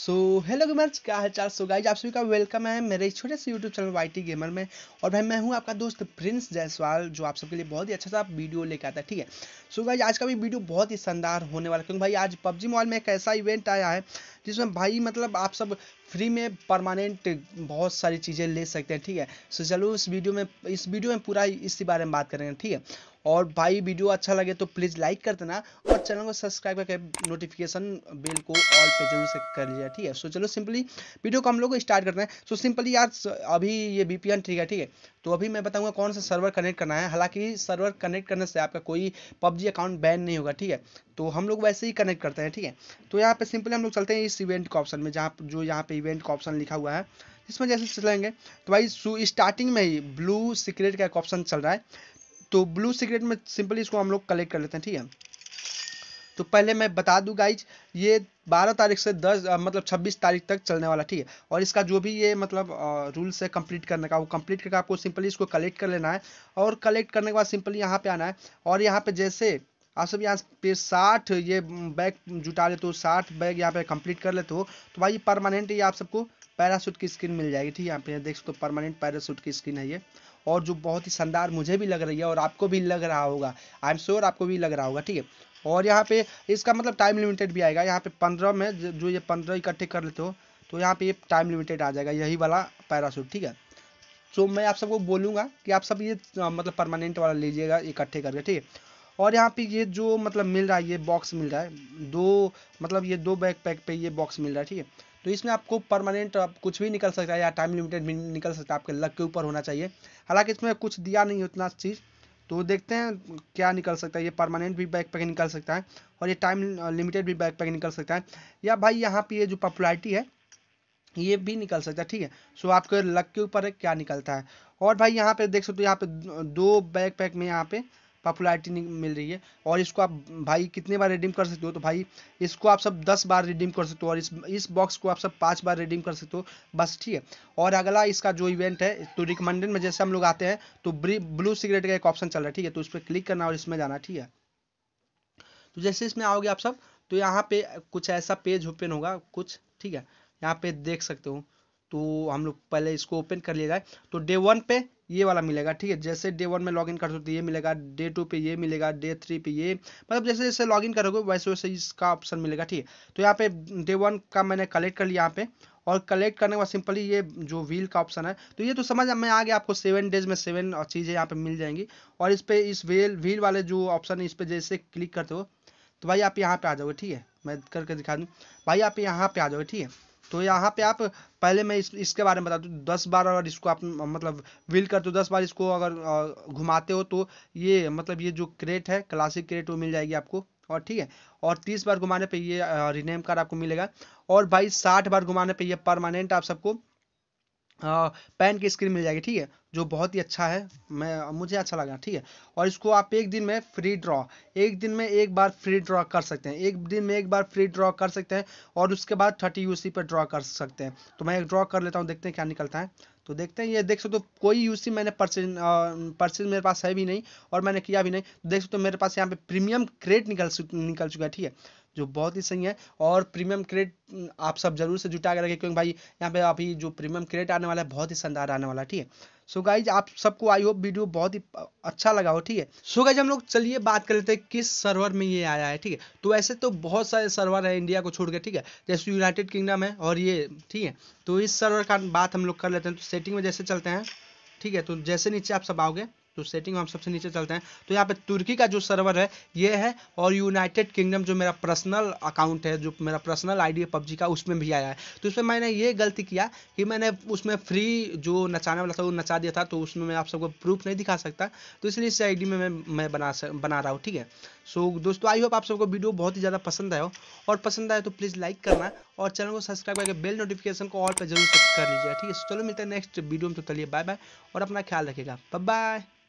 so hello gamers क्या है चार सो गाइज आप सभी का वेलकम है मेरे छोटे से YouTube channel Y T gamer में और भाई मैं हूँ आपका दोस्त प्रिंस जायसवाल जो आप सबके लिए बहुत ही अच्छा सा वीडियो लेकर आता है ठीक है सो गाइज आज का भी वीडियो बहुत ही शानदार होने वाला क्योंकि भाई आज पबजी मॉल में एक ऐसा इवेंट आया है जिसमें भाई मतलब आप सब फ्री में परमानेंट बहुत सारी चीज़ें ले सकते हैं ठीक है सो चलो इस वीडियो में इस वीडियो में पूरा इसी बारे में बात करेंगे ठीक है और भाई वीडियो अच्छा लगे तो प्लीज़ लाइक कर देना और चैनल को सब्सक्राइब करके नोटिफिकेशन बेल को ऑल पे जरूर से कर लीजिए ठीक है सो चलो सिंपली वीडियो को हम लोग स्टार्ट करते हैं सो सिंपली यार अभी ये एन ठीक है ठीक है तो अभी मैं बताऊँगा कौन सा सर्वर कनेक्ट करना है हालाँकि सर्वर कनेक्ट करने से आपका कोई पबजी अकाउंट बैन नहीं होगा ठीक है तो हम लोग वैसे ही कनेक्ट करते हैं ठीक है तो यहाँ पे सिंपली हम लोग चलते हैं इस इवेंट का ऑप्शन में जहाँ जो यहाँ पे इवेंट का ऑप्शन लिखा हुआ है इसमें जैसे चलेंगे तो भाई स्टार्टिंग में ही ब्लू सिक्रेट का एक ऑप्शन चल रहा है तो ब्लू सिगरेट में सिंपली इसको हम लोग कलेक्ट कर लेते हैं ठीक है तो पहले मैं बता दूं गाइज ये 12 तारीख से 10 मतलब 26 तारीख तक चलने वाला ठीक है और इसका जो भी ये मतलब रूल्स है कंप्लीट करने का वो कंप्लीट करके आपको सिंपली इसको कलेक्ट कर लेना है और कलेक्ट करने के बाद सिंपली यहाँ पे आना है और यहाँ पे जैसे आप सब यहाँ पे साठ ये बैग जुटा लेते हो साठ बैग यहाँ पे कंप्लीट कर लेते हो तो भाई परमानेंट ये आप सबको पैरासूट की स्क्रीन मिल जाएगी ठीक है यहाँ पे देख सकते हो परमानेंट पैरासूट की स्क्रीन है ये और जो बहुत ही शानदार मुझे भी लग रही है और आपको भी लग रहा होगा आई एम श्योर आपको भी लग रहा होगा ठीक है और यहाँ पे इसका मतलब टाइम लिमिटेड भी आएगा यहाँ पे पंद्रह में जो ये पंद्रह इकट्ठे कर लेते हो तो यहाँ पे ये टाइम लिमिटेड आ जाएगा यही वाला पैराशूट ठीक है तो मैं आप सबको बोलूँगा कि आप सब ये मतलब परमानेंट वाला लीजिएगा इकट्ठे करके ठीक है और यहाँ पे ये जो मतलब मिल रहा है ये बॉक्स मिल रहा है दो मतलब ये दो बैग पैक पे ये बॉक्स मिल रहा है ठीक है तो इसमें आपको परमानेंट आप कुछ भी निकल सकता है या टाइम लिमिटेड भी निकल सकता है आपके लक के ऊपर होना चाहिए हालांकि इसमें कुछ दिया नहीं है उतना चीज़ तो देखते हैं क्या निकल सकता है ये परमानेंट भी बैक पैक निकल सकता है और ये टाइम लिमिटेड भी बैक पैक निकल सकता है या भाई यहाँ पर ये जो पॉपुलरिटी है ये भी निकल सकता है ठीक है सो आपके लक के ऊपर क्या निकलता है और भाई यहाँ पे देख सकते हो यहाँ पे दो बैग पैक में यहाँ पे पॉपुलरिटी नहीं मिल रही है और इसको आप भाई कितने बार रिडीम कर सकते हो तो भाई इसको आप सब दस बार रिडीम कर सकते हो और इस इस बॉक्स को आप सब पाँच बार रिडीम कर सकते हो बस ठीक है और अगला इसका जो इवेंट है तो रिकमेंडेड में जैसे हम लोग आते हैं तो ब्लू सिगरेट का एक ऑप्शन चल रहा है ठीक है तो उस पर क्लिक करना और इसमें जाना ठीक है तो जैसे इसमें आओगे आप सब तो यहाँ पे कुछ ऐसा पेज ओपन होगा कुछ ठीक है यहाँ पे देख सकते हो तो हम लोग पहले इसको ओपन कर लिया जाए तो डे वन पे ये वाला मिलेगा ठीक है जैसे डे वन में लॉग इन कर सकते ये मिलेगा डे टू पे ये मिलेगा डे थ्री पे ये मतलब जैसे जैसे लॉग इन करोगे वैसे वैसे इसका ऑप्शन मिलेगा ठीक है तो यहाँ पे डे वन का मैंने कलेक्ट कर लिया यहाँ पे और कलेक्ट करने के बाद सिंपली ये जो व्हील का ऑप्शन है तो ये तो समझ में आ गया आपको सेवन डेज में सेवन चीज़ें यहाँ पे मिल जाएंगी और इस पर इस व्हील व्हील वाले जो ऑप्शन है इस पर जैसे क्लिक करते हो तो भाई आप यहाँ पे आ जाओगे ठीक है मैं करके दिखा दूँ भाई आप यहाँ पे आ जाओगे ठीक है तो यहाँ पे आप पहले मैं इस इसके बारे में बता दूँ दस बार अगर इसको आप मतलब व्हील कर दो दस बार इसको अगर घुमाते हो तो ये मतलब ये जो क्रेट है क्लासिक क्रेट वो मिल जाएगी आपको और ठीक है और तीस बार घुमाने पे ये रिनेम कार्ड आपको मिलेगा और भाई साठ बार घुमाने पे ये परमानेंट आप सबको पेन की स्क्रीन मिल जाएगी ठीक है जो बहुत ही अच्छा है मैं मुझे अच्छा लगा ठीक है और इसको आप एक दिन में फ्री ड्रॉ एक दिन में एक बार फ्री ड्रॉ कर सकते हैं एक दिन में एक बार फ्री ड्रॉ कर सकते हैं और उसके बाद थर्टी यू पर ड्रॉ कर सकते हैं तो मैं एक ड्रॉ कर लेता हूँ देखते हैं क्या निकलता है तो देखते हैं ये देख सकते हो तो कोई यू मैंने परचेज परचेज मेरे पास है भी नहीं और मैंने किया भी नहीं देख सकते हो तो मेरे पास यहाँ पे प्रीमियम क्रेट निकल निकल चुका है ठीक है जो बहुत ही सही है और प्रीमियम क्रेडिट आप सब जरूर से जुटा के रखें क्योंकि भाई यहाँ पे अभी जो प्रीमियम क्रेडिट आने वाला है बहुत ही शानदार आने वाला है ठीक है सो गाइज आप सबको आई होप वीडियो बहुत ही अच्छा लगा हो ठीक है सो गाइज हम लोग चलिए बात कर लेते हैं किस सर्वर में ये आया है ठीक है तो ऐसे तो बहुत सारे सर्वर है इंडिया को छोड़ के ठीक है जैसे यूनाइटेड किंगडम है और ये ठीक है तो इस सर्वर का बात हम लोग कर लेते हैं तो सेटिंग में जैसे चलते हैं ठीक है तो जैसे नीचे आप सब आओगे तो सेटिंग हम सबसे नीचे चलते हैं तो यहाँ पे तुर्की का जो सर्वर है ये है और यूनाइटेड किंगडम जो मेरा पर्सनल अकाउंट है जो मेरा पर्सनल आईडी है पबजी का उसमें भी आया है तो उसमें मैंने ये गलती किया कि मैंने उसमें फ्री जो नचाने वाला था वो नचा दिया था तो उसमें मैं आप सबको प्रूफ नहीं दिखा सकता तो इसलिए इस आई में मैं मैं बना सक, बना रहा हूँ ठीक है सो so, दोस्तों आई होप आप सबको वीडियो बहुत ही ज़्यादा पसंद आया हो और पसंद आया तो प्लीज़ लाइक करना और चैनल को सब्सक्राइब करके बेल नोटिफिकेशन को ऑल पर जरूर कर लीजिए ठीक है चलो मिलते हैं नेक्स्ट वीडियो में तो चलिए बाय बाय और अपना ख्याल रखिएगा बाय